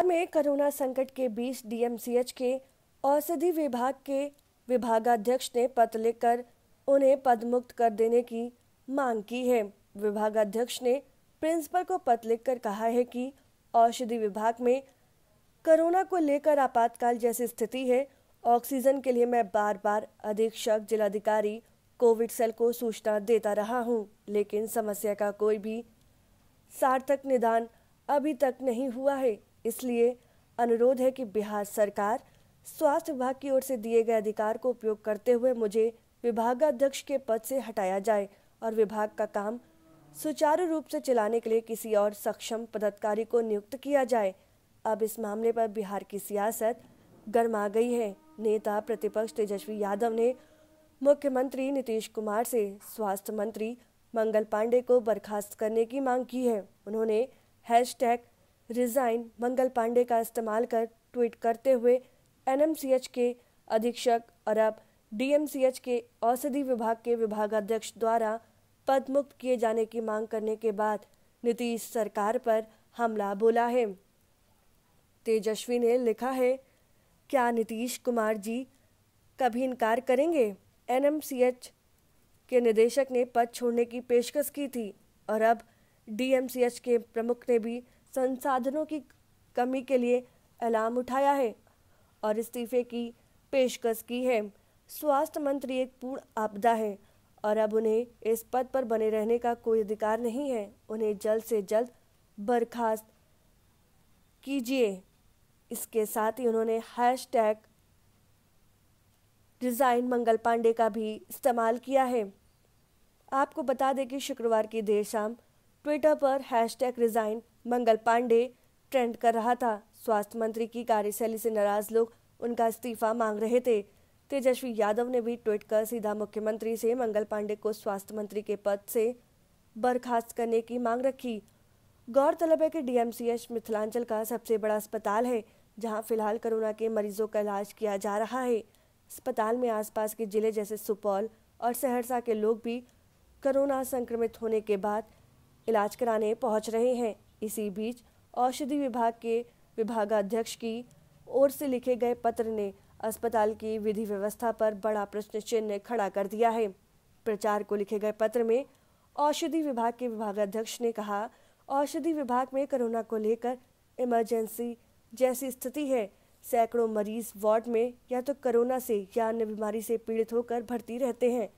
बिहार में कोरोना संकट के बीच डीएमसीएच के औषधि विभाग के विभागाध्यक्ष ने पत्र लिखकर उन्हें पदमुक्त कर देने की मांग की है विभागाध्यक्ष ने प्रिंसिपल को पत्र लिखकर कहा है कि औषधि विभाग में कोरोना को लेकर आपातकाल जैसी स्थिति है ऑक्सीजन के लिए मैं बार बार अधीक्षक जिलाधिकारी कोविड सेल को सूचना देता रहा हूं, लेकिन समस्या का कोई भी सार्थक निदान अभी तक नहीं हुआ है इसलिए अनुरोध है कि बिहार सरकार स्वास्थ्य विभाग की ओर से दिए गए अधिकार को उपयोग करते हुए मुझे विभागाध्यक्ष के पद से हटाया जाए और विभाग का काम सुचारू रूप से चलाने के लिए किसी और सक्षम पदाधिकारी को नियुक्त किया जाए अब इस मामले पर बिहार की सियासत गर्मा गई है नेता प्रतिपक्ष तेजस्वी यादव ने मुख्यमंत्री नीतीश कुमार से स्वास्थ्य मंत्री मंगल पांडे को बर्खास्त करने की मांग की है उन्होंने hashtag resign Mangal Pandey का इस्तेमाल कर ट्वीट करते हुए एनएमसीएच के अधीक्षक और अब डीएमसीएच के औषधि विभाग के विभागाध्यक्ष द्वारा पदमुक्त किए जाने की मांग करने के बाद नीतीश सरकार पर हमला बोला है तेजस्वी ने लिखा है क्या नीतीश कुमार जी कभी इनकार करेंगे एनएमसीएच के निदेशक ने पद छोड़ने की पेशकश की थी और अब डीएमसीएच के प्रमुख ने भी संसाधनों की कमी के लिए अलार्म उठाया है और इस्तीफे की पेशकश की है स्वास्थ्य मंत्री एक पूर्ण आपदा है और अब उन्हें इस पद पर बने रहने का कोई अधिकार नहीं है उन्हें जल्द से जल्द बर्खास्त कीजिए इसके साथ ही उन्होंने hashtag design Mangal Pandey का भी इस्तेमाल किया है आपको बता दें कि शुक्रवार की देर शाम ट्विटर पर hashtag resign Mangal Pandey trend कर रहा था स्वास्थ्य मंत्री की कार्यशैली से नाराज लोग उनका इस्तीफा मांग रहे थे तेजस्वी यादव ने भी ट्वीट कर सीधा मुख्यमंत्री से मंगल पांडे को स्वास्थ्य मंत्री के पद से बर्खास्त करने की मांग रखी गौरतलब है कि डीएमसीएच मिथिलांचल का सबसे बड़ा अस्पताल है जहां फिलहाल कोरोना के मरीजों का इलाज किया जा रहा है अस्पताल में आसपास के जिले जैसे सुपौल और सहरसा के लोग भी कोरोना संक्रमित होने के बाद इलाज कराने पहुंच रहे हैं इसी बीच औषधि विभाग के विभागाध्यक्ष की ओर से लिखे गए पत्र ने अस्पताल की विधि व्यवस्था पर बड़ा प्रश्न चिन्ह खड़ा कर दिया है प्रचार को लिखे गए पत्र में औषधि विभाग के विभागाध्यक्ष ने कहा औषधि विभाग में कोरोना को लेकर इमरजेंसी जैसी स्थिति है सैकड़ों मरीज वार्ड में या तो कोरोना से या अन्य बीमारी से पीड़ित होकर भर्ती रहते हैं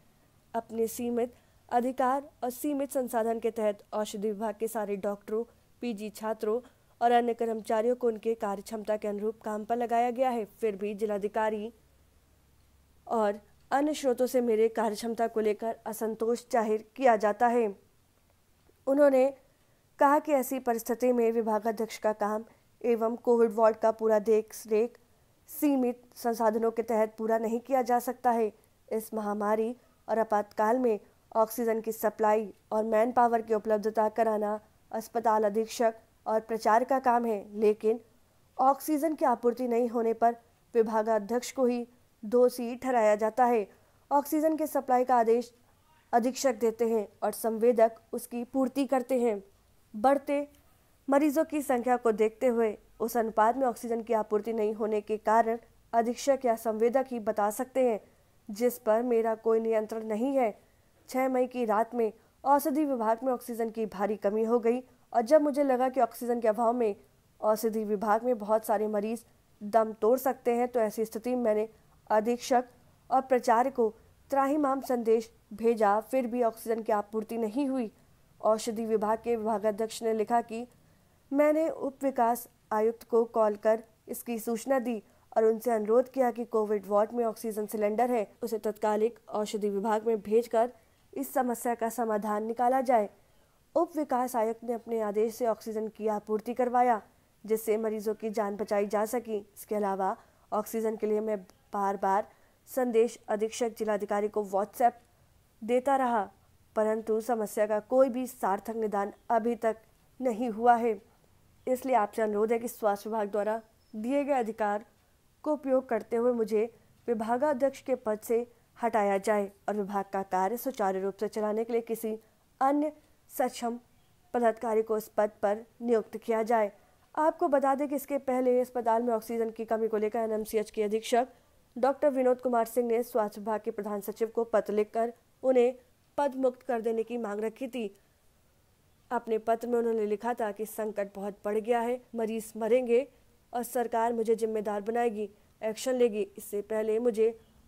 अपने सीमित अधिकार और सीमित संसाधन के तहत औषधि विभाग के सारे डॉक्टरों पीजी छात्रों और अन्य कर्मचारियों को उनके कार्य क्षमता के अनुरूप काम पर लगाया गया है फिर भी जिलाधिकारी और अन्य स्रोतों से मेरे कार्य क्षमता को लेकर असंतोष जाहिर किया जाता है उन्होंने कहा कि ऐसी परिस्थिति में विभागाध्यक्ष का काम एवं कोविड वार्ड का पूरा देख रेख सीमित संसाधनों के तहत पूरा नहीं किया जा सकता है इस महामारी और आपातकाल में ऑक्सीजन की सप्लाई और मैन पावर की उपलब्धता कराना अस्पताल अधीक्षक और प्रचार का काम है लेकिन ऑक्सीजन की आपूर्ति नहीं होने पर विभागाध्यक्ष को ही दोषी ठहराया जाता है ऑक्सीजन के सप्लाई का आदेश अधीक्षक देते हैं और संवेदक उसकी पूर्ति करते हैं बढ़ते मरीजों की संख्या को देखते हुए उस अनुपात में ऑक्सीजन की आपूर्ति नहीं होने के कारण अधीक्षक या संवेदक ही बता सकते हैं जिस पर मेरा कोई नियंत्रण नहीं है छः मई की रात में औषधि विभाग में ऑक्सीजन की भारी कमी हो गई और जब मुझे लगा कि ऑक्सीजन के अभाव में औषधि विभाग में बहुत सारे मरीज दम तोड़ सकते हैं तो ऐसी स्थिति में मैंने अधीक्षक और प्रचार को त्राहीमाम संदेश भेजा फिर भी ऑक्सीजन की आपूर्ति नहीं हुई औषधि विभाग के विभागाध्यक्ष ने लिखा कि मैंने उप विकास आयुक्त को कॉल कर इसकी सूचना दी और उनसे अनुरोध किया कि कोविड वार्ड में ऑक्सीजन सिलेंडर है उसे तत्कालिक औषधि विभाग में भेजकर इस समस्या का समाधान निकाला जाए उप विकास आयुक्त ने अपने आदेश से ऑक्सीजन की आपूर्ति करवाया जिससे मरीजों की जान बचाई जा सकी इसके अलावा ऑक्सीजन के लिए मैं बार बार संदेश अधीक्षक जिलाधिकारी को व्हाट्सएप देता रहा परंतु समस्या का कोई भी सार्थक निदान अभी तक नहीं हुआ है इसलिए आपसे अनुरोध है कि स्वास्थ्य विभाग द्वारा दिए गए अधिकार को उपयोग करते हुए मुझे विभागाध्यक्ष के पद से हटाया जाए और विभाग का कार्य सुचारू रूप से चलाने के लिए किसी अन्य सक्षम पदाधिकारी को इस पद पर नियुक्त किया जाए आपको बता दें कि इसके पहले अस्पताल में ऑक्सीजन की कमी को लेकर एन के अधीक्षक डॉक्टर विनोद कुमार सिंह ने स्वास्थ्य विभाग के प्रधान सचिव को पत्र लिखकर उन्हें पद मुक्त कर देने की मांग रखी थी अपने पत्र में उन्होंने लिखा था कि संकट बहुत बढ़ गया है मरीज मरेंगे और सरकार मुझे जिम्मेदार बनाएगी एक्शन लेगी इससे पहले मुझे